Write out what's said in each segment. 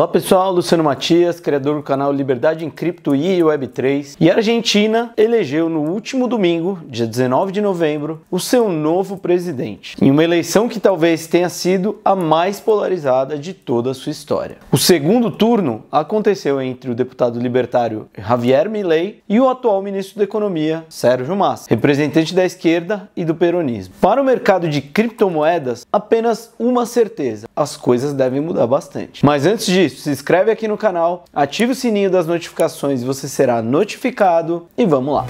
Olá pessoal, Luciano Matias, criador do canal Liberdade em Cripto e Web3. E a Argentina elegeu no último domingo, dia 19 de novembro, o seu novo presidente, em uma eleição que talvez tenha sido a mais polarizada de toda a sua história. O segundo turno aconteceu entre o deputado libertário Javier Milei e o atual ministro da Economia, Sérgio Massa, representante da esquerda e do peronismo. Para o mercado de criptomoedas, apenas uma certeza: as coisas devem mudar bastante. Mas antes disso, isso, se inscreve aqui no canal, ative o sininho das notificações e você será notificado. E vamos lá!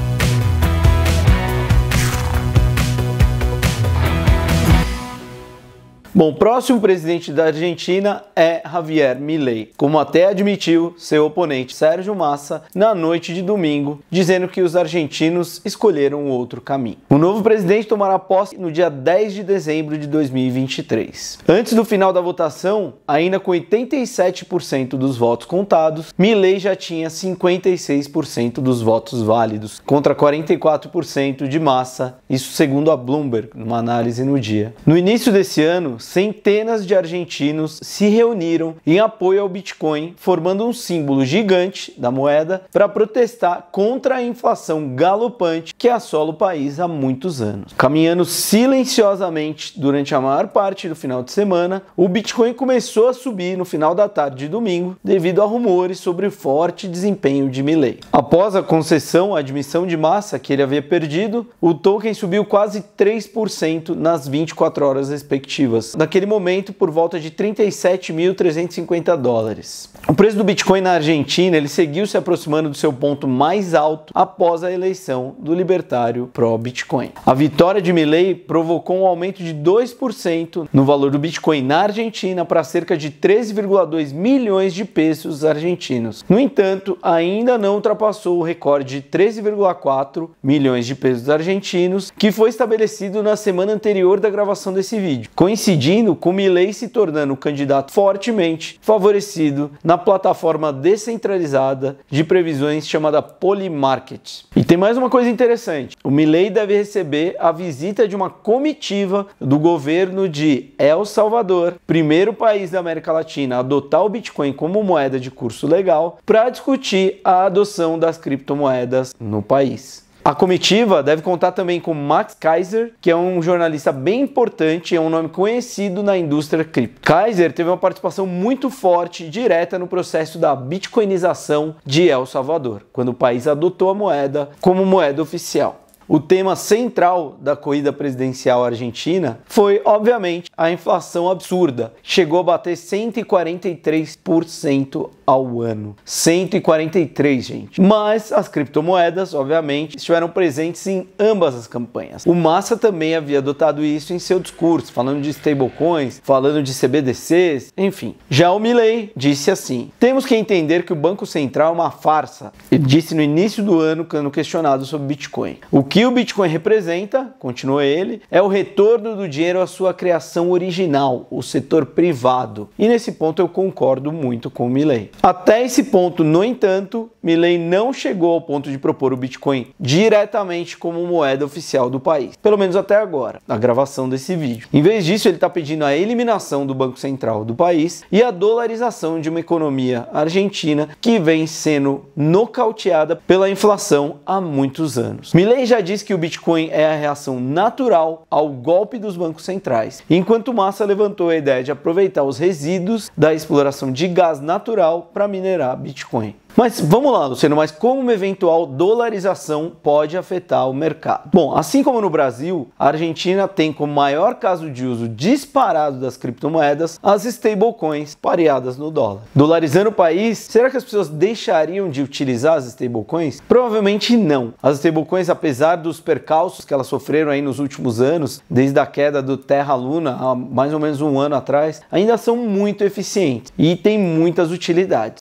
Bom, o próximo presidente da Argentina é Javier Milei, como até admitiu seu oponente Sérgio Massa na noite de domingo, dizendo que os argentinos escolheram outro caminho. O novo presidente tomará posse no dia 10 de dezembro de 2023. Antes do final da votação, ainda com 87% dos votos contados, Milei já tinha 56% dos votos válidos, contra 44% de Massa, isso segundo a Bloomberg, numa análise no dia. No início desse ano, centenas de argentinos se reuniram em apoio ao Bitcoin, formando um símbolo gigante da moeda para protestar contra a inflação galopante que assola o país há muitos anos. Caminhando silenciosamente durante a maior parte do final de semana, o Bitcoin começou a subir no final da tarde de domingo devido a rumores sobre o forte desempenho de Milley. Após a concessão à admissão de massa que ele havia perdido, o token subiu quase 3% nas 24 horas respectivas naquele momento por volta de 37.350 dólares. O preço do Bitcoin na Argentina ele seguiu se aproximando do seu ponto mais alto após a eleição do libertário pró-Bitcoin. A vitória de Milley provocou um aumento de 2% no valor do Bitcoin na Argentina para cerca de 13,2 milhões de pesos argentinos. No entanto, ainda não ultrapassou o recorde de 13,4 milhões de pesos argentinos que foi estabelecido na semana anterior da gravação desse vídeo. Coincidiu coincidindo com Milley se tornando o candidato fortemente favorecido na plataforma descentralizada de previsões chamada Polymarket. E tem mais uma coisa interessante: o Milley deve receber a visita de uma comitiva do governo de El Salvador, primeiro país da América Latina a adotar o Bitcoin como moeda de curso legal, para discutir a adoção das criptomoedas no país. A comitiva deve contar também com Max Kaiser, que é um jornalista bem importante, é um nome conhecido na indústria cripto. Kaiser teve uma participação muito forte, direta no processo da bitcoinização de El Salvador, quando o país adotou a moeda como moeda oficial. O tema central da corrida presidencial argentina foi, obviamente, a inflação absurda. Chegou a bater 143% ao ano. 143, gente. Mas as criptomoedas, obviamente, estiveram presentes em ambas as campanhas. O Massa também havia adotado isso em seu discurso, falando de stablecoins, falando de CBDCs, enfim. Já o Milley disse assim: "Temos que entender que o Banco Central é uma farsa", Ele disse no início do ano quando questionado sobre Bitcoin. O que o Bitcoin representa, continuou ele, é o retorno do dinheiro à sua criação original, o setor privado. E nesse ponto eu concordo muito com o Milley. Até esse ponto, no entanto, Milley não chegou ao ponto de propor o Bitcoin diretamente como moeda oficial do país, pelo menos até agora, na gravação desse vídeo. Em vez disso, ele está pedindo a eliminação do Banco Central do país e a dolarização de uma economia argentina que vem sendo nocauteada pela inflação há muitos anos. Milley já disse que o Bitcoin é a reação natural ao golpe dos bancos centrais, enquanto Massa levantou a ideia de aproveitar os resíduos da exploração de gás natural para minerar Bitcoin. Mas vamos lá, Luciano, mas como uma eventual dolarização pode afetar o mercado? Bom, assim como no Brasil, a Argentina tem como maior caso de uso disparado das criptomoedas as stablecoins pareadas no dólar. Dolarizando o país, será que as pessoas deixariam de utilizar as stablecoins? Provavelmente não. As stablecoins, apesar dos percalços que elas sofreram aí nos últimos anos, desde a queda do Terra Luna há mais ou menos um ano atrás, ainda são muito eficientes e têm muitas utilidades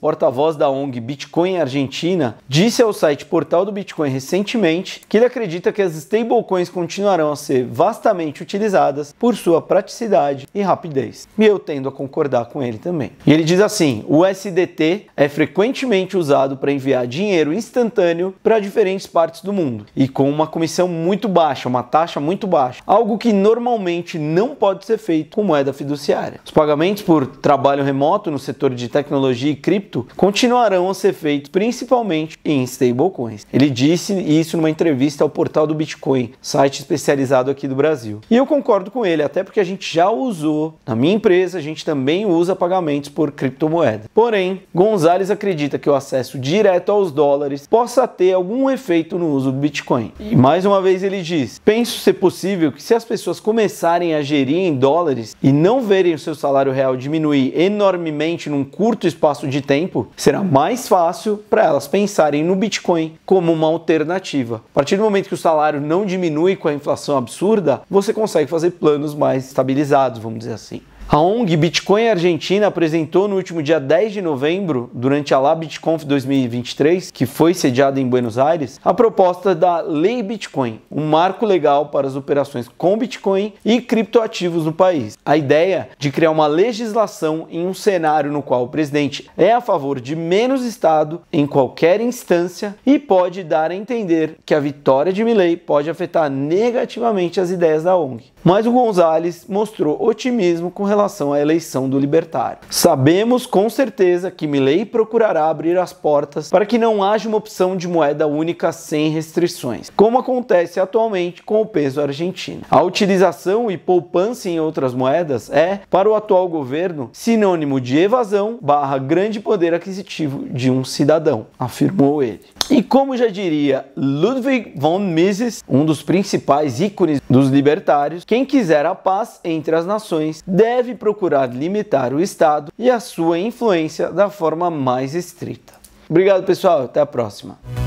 porta-voz da ONG Bitcoin Argentina, disse ao site Portal do Bitcoin recentemente que ele acredita que as stablecoins continuarão a ser vastamente utilizadas por sua praticidade e rapidez. E eu tendo a concordar com ele também. E ele diz assim: o SDT é frequentemente usado para enviar dinheiro instantâneo para diferentes partes do mundo e com uma comissão muito baixa, uma taxa muito baixa, algo que normalmente não pode ser feito com moeda fiduciária. Os pagamentos por trabalho remoto no setor de tecnologia e cripto continuarão a ser feitos principalmente em stablecoins. Ele disse isso numa entrevista ao portal do Bitcoin, site especializado aqui do Brasil. E eu concordo com ele, até porque a gente já usou, na minha empresa, a gente também usa pagamentos por criptomoeda. Porém, Gonzalez acredita que o acesso direto aos dólares possa ter algum efeito no uso do Bitcoin. E mais uma vez ele diz: penso ser possível que se as pessoas começarem a gerir em dólares e não verem o seu salário real diminuir enormemente num curto espaço de de tempo, será mais fácil para elas pensarem no Bitcoin como uma alternativa. A partir do momento que o salário não diminui com a inflação absurda, você consegue fazer planos mais estabilizados, vamos dizer assim. A ONG Bitcoin Argentina apresentou no último dia 10 de novembro, durante a LabitConf 2023, que foi sediada em Buenos Aires, a proposta da Lei Bitcoin, um marco legal para as operações com Bitcoin e criptoativos no país. A ideia de criar uma legislação em um cenário no qual o presidente é a favor de menos Estado em qualquer instância e pode dar a entender que a vitória de Milley pode afetar negativamente as ideias da ONG. Mas o Gonzalez mostrou otimismo com relação relação à eleição do libertário. Sabemos com certeza que Milley procurará abrir as portas para que não haja uma opção de moeda única sem restrições, como acontece atualmente com o peso argentino. A utilização e poupança em outras moedas é, para o atual governo, sinônimo de evasão barra grande poder aquisitivo de um cidadão, afirmou ele. E como já diria Ludwig von Mises, um dos principais ícones dos libertários, quem quiser a paz entre as nações deve deve procurar limitar o Estado e a sua influência da forma mais estrita. Obrigado, pessoal. Até a próxima.